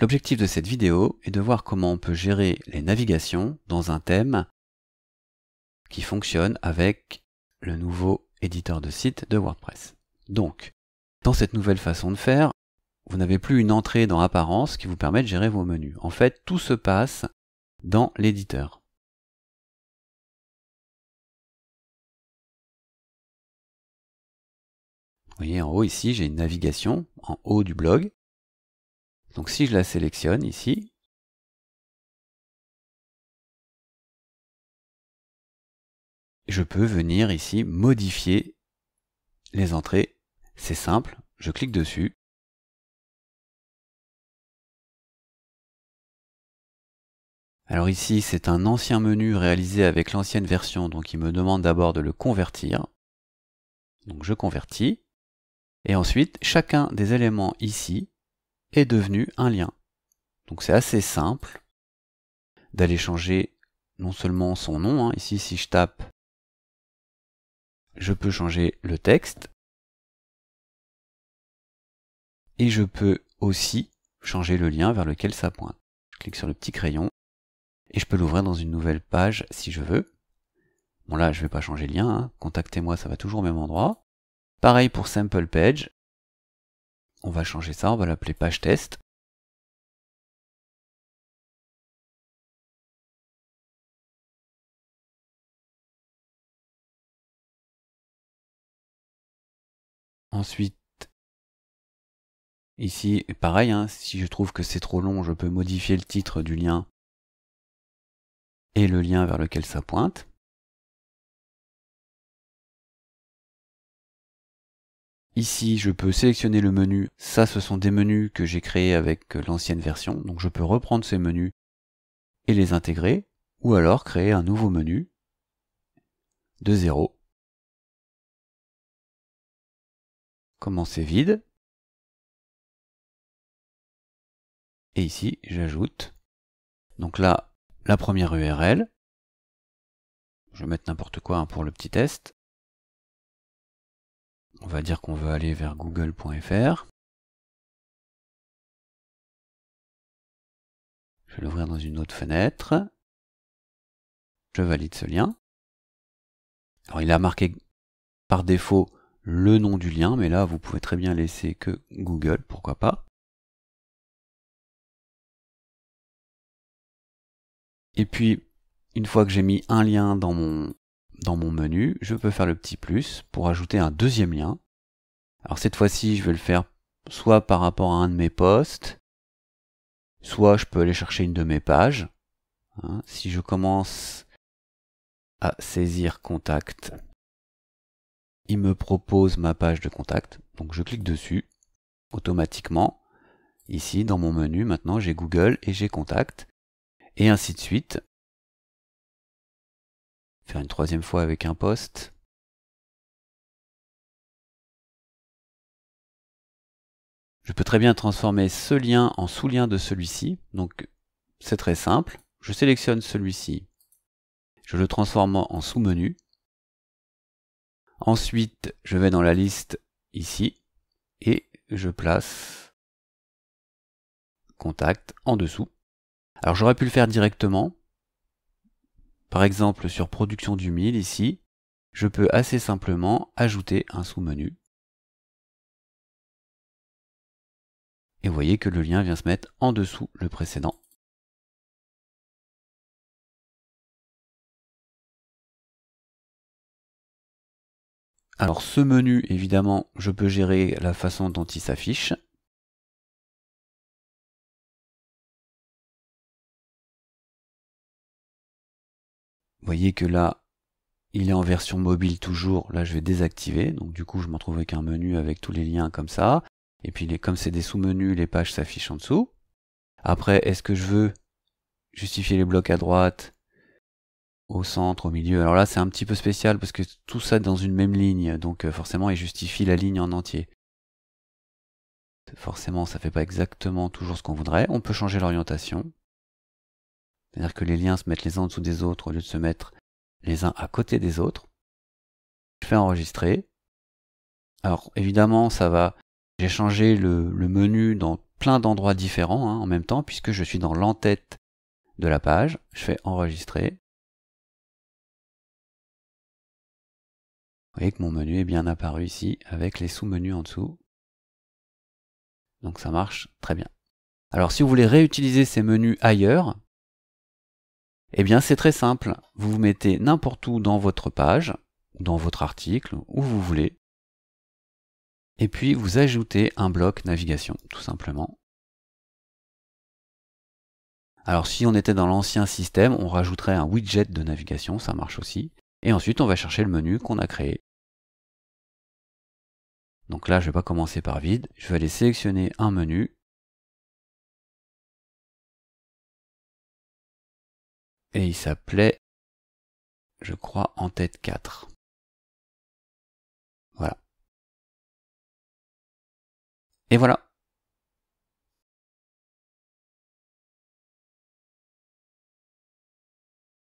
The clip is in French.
L'objectif de cette vidéo est de voir comment on peut gérer les navigations dans un thème qui fonctionne avec le nouveau éditeur de site de WordPress. Donc, dans cette nouvelle façon de faire, vous n'avez plus une entrée dans Apparence qui vous permet de gérer vos menus. En fait, tout se passe dans l'éditeur. Vous voyez en haut ici, j'ai une navigation en haut du blog donc si je la sélectionne ici, je peux venir ici modifier les entrées. C'est simple, je clique dessus. Alors ici, c'est un ancien menu réalisé avec l'ancienne version, donc il me demande d'abord de le convertir. Donc je convertis. Et ensuite, chacun des éléments ici est devenu un lien. Donc c'est assez simple d'aller changer non seulement son nom, hein, ici si je tape, je peux changer le texte, et je peux aussi changer le lien vers lequel ça pointe. Je clique sur le petit crayon, et je peux l'ouvrir dans une nouvelle page si je veux. Bon là, je ne vais pas changer le lien, hein. contactez-moi, ça va toujours au même endroit. Pareil pour sample page, on va changer ça, on va l'appeler page test. Ensuite, ici, pareil, hein, si je trouve que c'est trop long, je peux modifier le titre du lien et le lien vers lequel ça pointe. Ici, je peux sélectionner le menu. Ça, ce sont des menus que j'ai créés avec euh, l'ancienne version. Donc je peux reprendre ces menus et les intégrer. Ou alors créer un nouveau menu de zéro. Commencer vide. Et ici, j'ajoute. Donc là, la première URL. Je vais mettre n'importe quoi hein, pour le petit test on va dire qu'on veut aller vers google.fr. Je vais l'ouvrir dans une autre fenêtre. Je valide ce lien. Alors il a marqué par défaut le nom du lien, mais là vous pouvez très bien laisser que Google, pourquoi pas. Et puis, une fois que j'ai mis un lien dans mon dans mon menu, je peux faire le petit plus pour ajouter un deuxième lien. Alors cette fois-ci, je vais le faire soit par rapport à un de mes posts, soit je peux aller chercher une de mes pages. Hein, si je commence à saisir contact, il me propose ma page de contact. Donc je clique dessus automatiquement. Ici, dans mon menu, maintenant, j'ai Google et j'ai contact. Et ainsi de suite, Faire une troisième fois avec un poste. Je peux très bien transformer ce lien en sous-lien de celui-ci. Donc c'est très simple. Je sélectionne celui-ci. Je le transforme en sous-menu. Ensuite, je vais dans la liste ici et je place contact en dessous. Alors j'aurais pu le faire directement, par exemple, sur production du mille, ici, je peux assez simplement ajouter un sous-menu. Et vous voyez que le lien vient se mettre en dessous le précédent. Alors ce menu, évidemment, je peux gérer la façon dont il s'affiche. voyez que là, il est en version mobile toujours. Là, je vais désactiver. Donc, du coup, je m'en trouve avec un menu avec tous les liens comme ça. Et puis, comme c'est des sous-menus, les pages s'affichent en dessous. Après, est-ce que je veux justifier les blocs à droite, au centre, au milieu Alors là, c'est un petit peu spécial parce que tout ça est dans une même ligne. Donc, euh, forcément, il justifie la ligne en entier. Forcément, ça fait pas exactement toujours ce qu'on voudrait. On peut changer l'orientation. C'est-à-dire que les liens se mettent les uns en dessous des autres au lieu de se mettre les uns à côté des autres. Je fais enregistrer. Alors évidemment, ça va. J'ai changé le, menu dans plein d'endroits différents hein, en même temps, puisque je suis dans l'entête de la page. Je fais enregistrer. Vous voyez que mon menu est bien apparu ici avec les sous-menus en dessous. Donc ça marche très bien. Alors si vous voulez réutiliser ces menus ailleurs, eh bien c'est très simple, vous vous mettez n'importe où dans votre page, dans votre article, où vous voulez, et puis vous ajoutez un bloc navigation, tout simplement. Alors si on était dans l'ancien système, on rajouterait un widget de navigation, ça marche aussi. Et ensuite, on va chercher le menu qu'on a créé. Donc là, je ne vais pas commencer par vide, je vais aller sélectionner un menu, Et il s'appelait, je crois, En tête 4. Voilà. Et voilà.